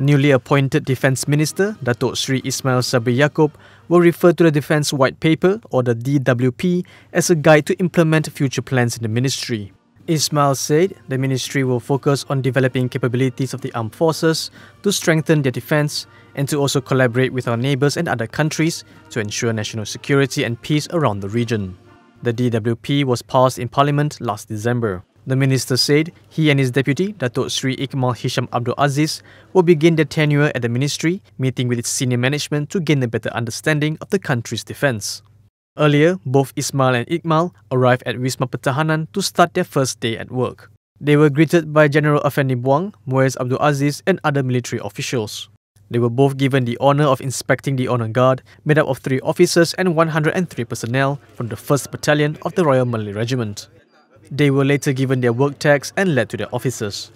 Newly appointed Defence Minister Datuk Sri Ismail Sabri Yaakob will refer to the Defence White Paper or the DWP as a guide to implement future plans in the ministry. Ismail said the ministry will focus on developing capabilities of the armed forces to strengthen their defence and to also collaborate with our neighbours and other countries to ensure national security and peace around the region. The DWP was passed in Parliament last December. The minister said he and his deputy, Datuk Sri Ikmal Hisham Abdul Aziz, will begin their tenure at the ministry, meeting with its senior management to gain a better understanding of the country's defence. Earlier, both Ismail and Ikmal arrived at Wisma Pertahanan to start their first day at work. They were greeted by General Afendi Buang, Muaz Abdul Aziz and other military officials. They were both given the honour of inspecting the Honour Guard, made up of three officers and 103 personnel from the 1st Battalion of the Royal Malay Regiment. They were later given their work tags and led to their offices.